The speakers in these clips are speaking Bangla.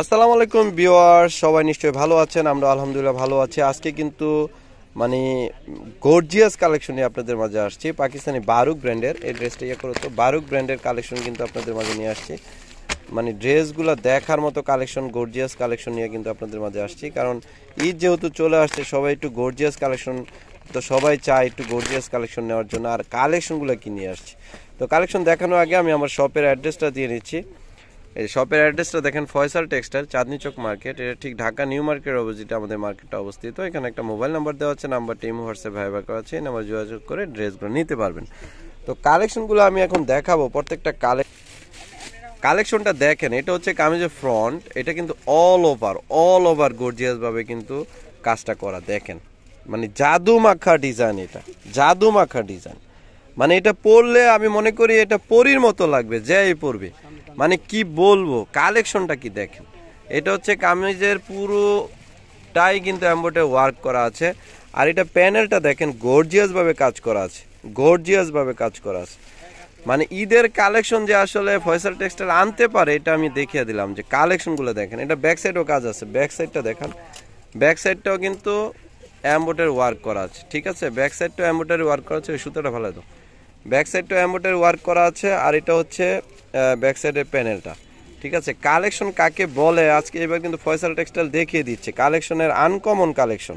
আসসালামু আলাইকুম বিওয়ার সবাই নিশ্চয়ই ভালো আছেন আমরা আলহামদুলিল্লাহ ভালো আছি আজকে কিন্তু মানে গর্জিয়াস কালেকশন নিয়ে আপনাদের মাঝে আসছি পাকিস্তানি বারুক ব্র্যান্ডের এই ড্রেসটা ইয়ে করতো বারুক ব্র্যান্ডের কালেকশন কিন্তু আপনাদের মাঝে নিয়ে আসছি মানে ড্রেসগুলো দেখার মতো কালেকশন গর্জিয়াস কালেকশন নিয়ে কিন্তু আপনাদের মাঝে আসছি কারণ ঈদ যেহেতু চলে আসছে সবাই একটু গর্জিয়াস কালেকশন তো সবাই চায় একটু গর্জিয়াস কালেকশন নেওয়ার জন্য আর কালেকশনগুলো কি নিয়ে আসছি তো কালেকশন দেখানোর আগে আমি আমার শপের অ্যাড্রেসটা দিয়ে নিচ্ছি এই শপের অ্যাড্রেসটা দেখেন ফয়সাল টেক্সটাইল চাঁদনি চক মার্কেট এটা ঠিক ঢাকা নিউ মার্কেট অপোজিটে আমাদের মার্কেটটা অবস্থিত এখানে একটা মোবাইল নাম্বার দেওয়া আছে নাম্বারটি এই মুহূর্তে ভাইবার করা আছে এই নাম্বার যোগাযোগ করে ড্রেসগুলো নিতে পারবেন তো কালেকশনগুলো আমি এখন দেখাবো প্রত্যেকটা কালেক কালেকশনটা দেখেন এটা হচ্ছে কামিজের ফ্রন্ট এটা কিন্তু অল ওভার অল ওভার গর্জিয়াসভাবে কিন্তু কাজটা করা দেখেন মানে জাদু মাখা ডিজাইন এটা জাদু মাখা ডিজাইন মানে এটা পড়লে আমি মনে করি এটা পরির মতো লাগবে যাই পরবে মানে কি বলবো কালেকশনটা কি দেখেন এটা হচ্ছে কামিজের পুরোটাই কিন্তু অ্যাম্বোটে ওয়ার্ক করা আছে আর এটা প্যানেলটা দেখেন গর্জিয়াসভাবে কাজ করা আছে গর্জিয়াসভাবে কাজ করা আছে মানে ঈদের কালেকশন যে আসলে ফয়সাল টেক্সটাইল আনতে পারে এটা আমি দেখিয়ে দিলাম যে কালেকশনগুলো দেখেন এটা ব্যাক সাইডও কাজ আছে ব্যাক সাইডটা দেখান ব্যাক সাইডটাও কিন্তু অ্যাম্বোটের ওয়ার্ক করা আছে ঠিক আছে ব্যাক সাইডটা অ্যাম্বোটের ওয়ার্ক করা আছে ওই সুতোটা ভালো দাও ব্যাক সাইডটা অ্যাম্বোটের ওয়ার্ক করা আছে আর এটা হচ্ছে ব্যাক সাইডের প্যানেলটা ঠিক আছে কালেকশন কাকে বলে আজকে এবার কিন্তু ফয়সাল টেক্সটাইল দেখিয়ে দিচ্ছে কালেকশনের আনকমন কালেকশন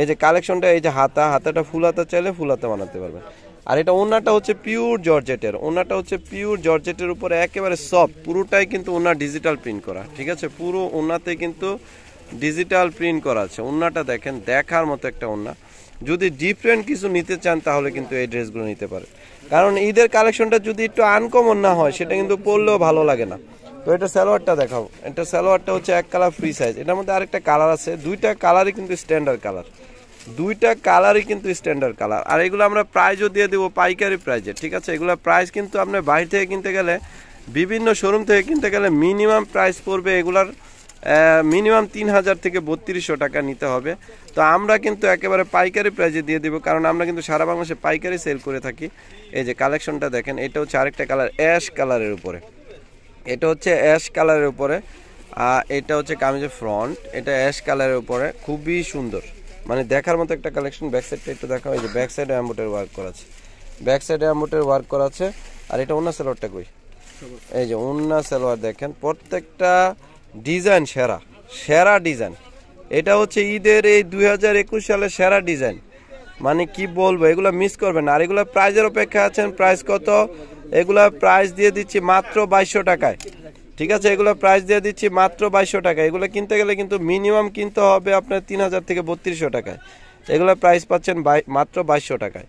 এই যে কালেকশনটা এই যে হাতা হাতাটা ফুলাতে চাইলে ফুলাতে বানাতে পারবেন আর এটা ওনাটা হচ্ছে পিওর জর্জেটের ওনাটা হচ্ছে পিওর জর্জেটের উপরে একেবারে সফট পুরোটাই কিন্তু ওনার ডিজিটাল প্রিন্ট করা ঠিক আছে পুরো ওনাতে কিন্তু ডিজিটাল প্রিন্ট করা আছে ওনাটা দেখেন দেখার মতো একটা ওনা যদি ডিফারেন্ট কিছু নিতে চান তাহলে কিন্তু এই ড্রেসগুলো নিতে পারে কারণ ঈদের কালেকশনটা যদি একটু আনকমন না হয় সেটা কিন্তু পরলেও ভালো লাগে না তো এটা স্যালোয়ারটা দেখাবো এটা স্যালোয়ারটা হচ্ছে এক কালার ফ্রি সাইজ এটার মধ্যে আরেকটা কালার আছে দুইটা কালারই কিন্তু স্ট্যান্ডার্ড কালার দুইটা কালারই কিন্তু স্ট্যান্ডার্ড কালার আর এগুলো আমরা প্রাইজও দিয়ে দেবো পাইকারি প্রাইজে ঠিক আছে এগুলো প্রাইস কিন্তু আপনি বাইরে থেকে কিনতে গেলে বিভিন্ন শোরুম থেকে কিনতে গেলে মিনিমাম প্রাইস পড়বে এগুলার মিনিমাম তিন হাজার থেকে বত্রিশশো টাকা নিতে হবে তো আমরা কিন্তু একেবারে পাইকারি প্রাইজে দিয়ে দেবো কারণ আমরা কিন্তু সারা বাংলাদেশে পাইকারি সেল করে থাকি এই যে কালেকশনটা দেখেন এটা হচ্ছে আরেকটা কালার অ্যাশ কালারের উপরে এটা হচ্ছে অ্যাশ কালারের উপরে আর এটা হচ্ছে কামিজের ফ্রন্ট এটা অ্যাশ কালারের উপরে খুবই সুন্দর মানে দেখার মতো একটা কালেকশন ব্যাক সাইডটা একটু দেখা হয় যে ব্যাক সাইডে অ্যাম্বোটের ওয়ার্ক করা আছে ব্যাক সাইডে অ্যাম্বোটের ওয়ার্ক করা আছে আর এটা অন্য সেলোয়ারটা কই এই যে অন্য সেলোয়ার দেখেন প্রত্যেকটা ডিজাইন সেরা সেরা ডিজাইন এটা হচ্ছে ঈদের এই দুই হাজার একুশ সেরা ডিজাইন মানে কি বলবো এগুলো মিস করবেন আর এগুলো প্রাইজের অপেক্ষা আছেন প্রাইস কত এগুলো প্রাইস দিয়ে দিচ্ছি মাত্র বাইশশো টাকায় ঠিক আছে এগুলো প্রাইস দিয়ে দিচ্ছি মাত্র বাইশশো টাকায় এগুলো কিনতে গেলে কিন্তু মিনিমাম কিনতে হবে আপনার তিন হাজার থেকে বত্রিশশো টাকায় এগুলো প্রাইস পাচ্ছেন মাত্র বাইশশো টাকায়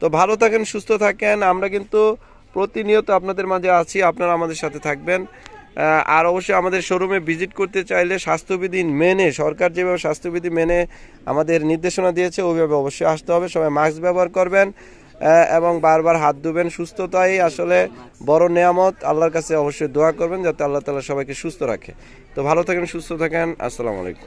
তো ভালো থাকেন সুস্থ থাকেন আমরা কিন্তু প্রতিনিয়ত আপনাদের মাঝে আছি আপনারা আমাদের সাথে থাকবেন আর অবশ্যই আমাদের শোরুমে ভিজিট করতে চাইলে স্বাস্থ্যবিধি মেনে সরকার যেভাবে স্বাস্থ্যবিধি মেনে আমাদের নির্দেশনা দিয়েছে ওইভাবে অবশ্যই আসতে হবে সবাই মাস্ক ব্যবহার করবেন এবং বারবার হাত ধুবেন সুস্থতাই আসলে বড় নিয়ামত আল্লাহর কাছে অবশ্যই দোয়া করবেন যাতে আল্লাহ তালা সবাইকে সুস্থ রাখে তো ভালো থাকেন সুস্থ থাকেন আসসালামু আলাইকুম